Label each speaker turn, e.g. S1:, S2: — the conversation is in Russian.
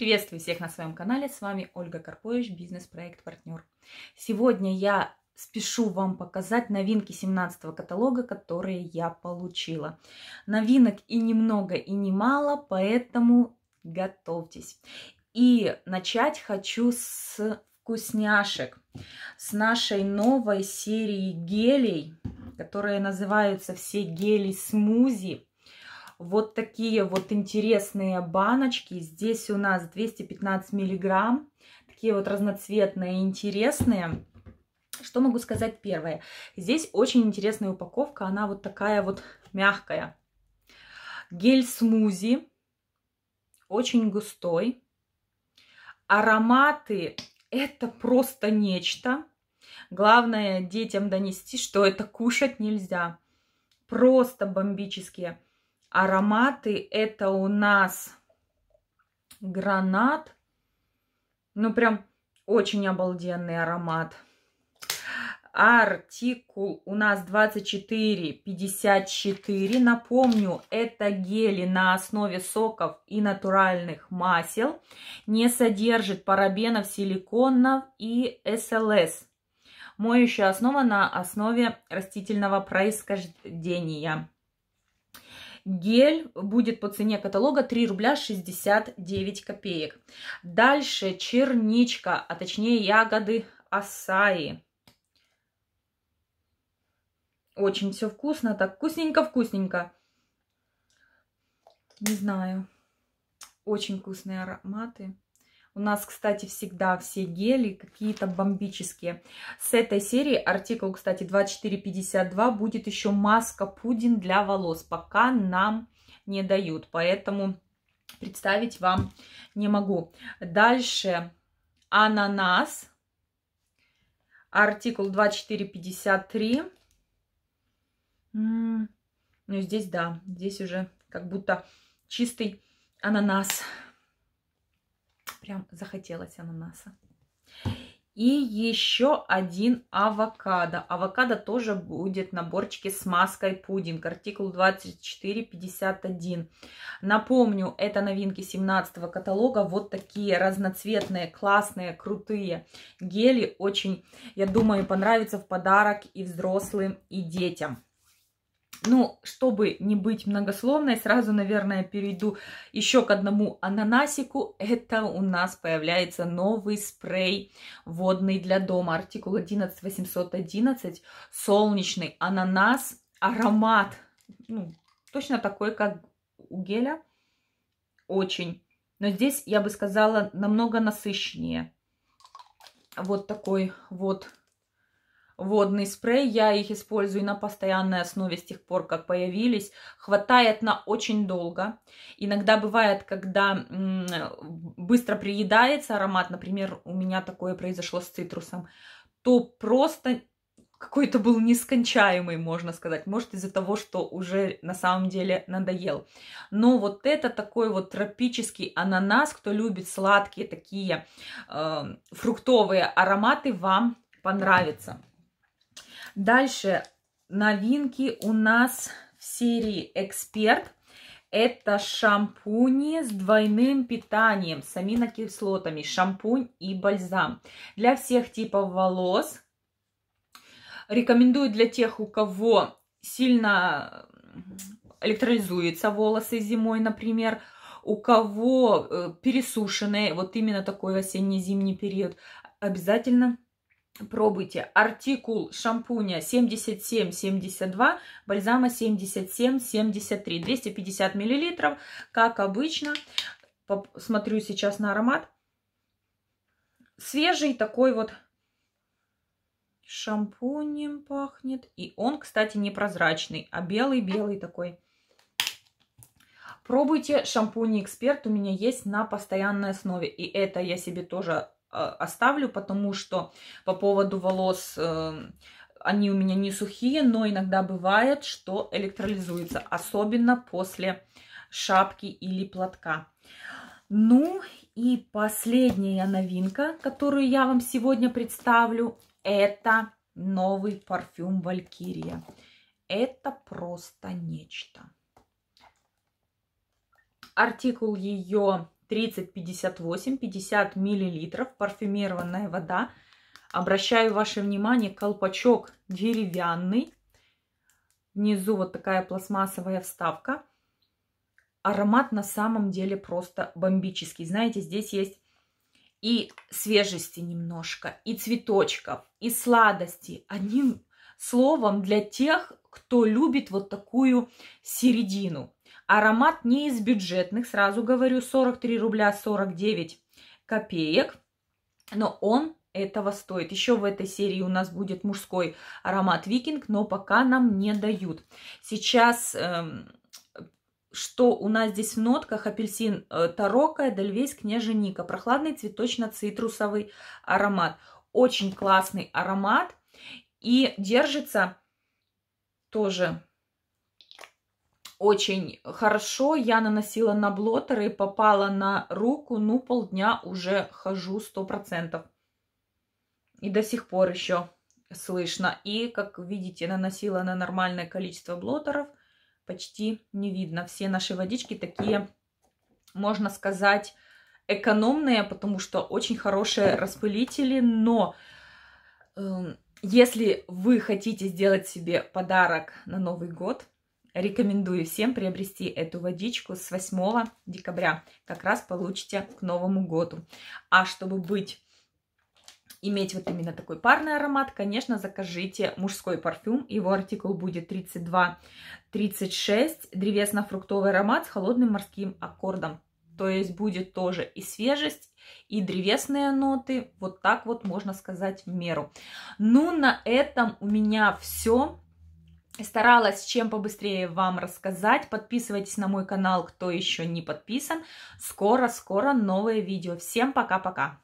S1: Приветствую всех на своем канале, с вами Ольга Карпович, бизнес-проект «Партнер». Сегодня я спешу вам показать новинки 17 каталога, которые я получила. Новинок и немного, и немало, поэтому готовьтесь. И начать хочу с вкусняшек, с нашей новой серии гелей, которые называются все гели-смузи вот такие вот интересные баночки. Здесь у нас 215 миллиграмм. Такие вот разноцветные, интересные. Что могу сказать первое? Здесь очень интересная упаковка. Она вот такая вот мягкая. Гель-смузи. Очень густой. Ароматы – это просто нечто. Главное детям донести, что это кушать нельзя. Просто бомбические Ароматы это у нас гранат. Ну, прям очень обалденный аромат. Артикул у нас 24,54. Напомню, это гели на основе соков и натуральных масел. Не содержит парабенов, силиконов и СЛС. Моющая основа на основе растительного происхождения. Гель будет по цене каталога 3 рубля 69 копеек. Дальше черничка, а точнее ягоды асаи. Очень все вкусно, так вкусненько-вкусненько. Не знаю. Очень вкусные ароматы. У нас, кстати, всегда все гели какие-то бомбические. С этой серии артикул, кстати, 2452 будет еще маска-пудин для волос. Пока нам не дают, поэтому представить вам не могу. Дальше ананас, артикул 2453. Ну, здесь да, здесь уже как будто чистый ананас. Прям захотелось ананаса. И еще один авокадо. Авокадо тоже будет наборчики с маской пудинг. Артикул 2451. Напомню, это новинки 17 каталога. Вот такие разноцветные, классные, крутые гели. Очень, я думаю, понравится в подарок и взрослым, и детям. Ну, чтобы не быть многословной, сразу, наверное, перейду еще к одному ананасику. Это у нас появляется новый спрей водный для дома. Артикул 11811. Солнечный ананас. Аромат ну, точно такой, как у геля. Очень. Но здесь, я бы сказала, намного насыщеннее. Вот такой вот водный спрей. Я их использую на постоянной основе с тех пор, как появились. Хватает на очень долго. Иногда бывает, когда быстро приедается аромат, например, у меня такое произошло с цитрусом, то просто какой-то был нескончаемый, можно сказать. Может, из-за того, что уже на самом деле надоел. Но вот это такой вот тропический ананас, кто любит сладкие такие э, фруктовые ароматы, вам понравится. Дальше новинки у нас в серии «Эксперт». Это шампуни с двойным питанием, с аминокислотами, шампунь и бальзам. Для всех типов волос. Рекомендую для тех, у кого сильно электролизуются волосы зимой, например, у кого э, пересушенные, вот именно такой осенне-зимний период, обязательно Пробуйте. Артикул шампуня 77-72, бальзама 77-73. 250 миллилитров как обычно. Смотрю сейчас на аромат. Свежий такой вот шампунем пахнет. И он, кстати, не прозрачный, а белый-белый такой. Пробуйте шампунь эксперт, у меня есть на постоянной основе. И это я себе тоже а, оставлю, потому что по поводу волос э, они у меня не сухие, но иногда бывает, что электролизуется, особенно после шапки или платка. Ну и последняя новинка, которую я вам сегодня представлю, это новый парфюм Валькирия. Это просто нечто. Артикул ее 30-58, 50 миллилитров, парфюмированная вода. Обращаю ваше внимание, колпачок деревянный. Внизу вот такая пластмассовая вставка. Аромат на самом деле просто бомбический. Знаете, здесь есть и свежести немножко, и цветочков, и сладости. Одним словом, для тех, кто любит вот такую середину. Аромат не из бюджетных, сразу говорю, 43 рубля 49 копеек, но он этого стоит. Еще в этой серии у нас будет мужской аромат викинг, но пока нам не дают. Сейчас... Эм, что у нас здесь в нотках апельсин э, тарока, дельвейс, княженика. Прохладный цветочно-цитрусовый аромат. Очень классный аромат. И держится тоже очень хорошо. Я наносила на блотер попала на руку. Ну, полдня уже хожу 100%. И до сих пор еще слышно. И, как видите, наносила на нормальное количество блотеров. Почти не видно. Все наши водички такие, можно сказать, экономные, потому что очень хорошие распылители. Но... Э, если вы хотите сделать себе подарок на Новый год, Рекомендую всем приобрести эту водичку с 8 декабря. Как раз получите к Новому году. А чтобы быть иметь вот именно такой парный аромат, конечно, закажите мужской парфюм. Его артикул будет 32-36. Древесно-фруктовый аромат с холодным морским аккордом. То есть будет тоже и свежесть, и древесные ноты. Вот так вот можно сказать в меру. Ну, на этом у меня все. Старалась чем побыстрее вам рассказать. Подписывайтесь на мой канал, кто еще не подписан. Скоро-скоро новое видео. Всем пока-пока.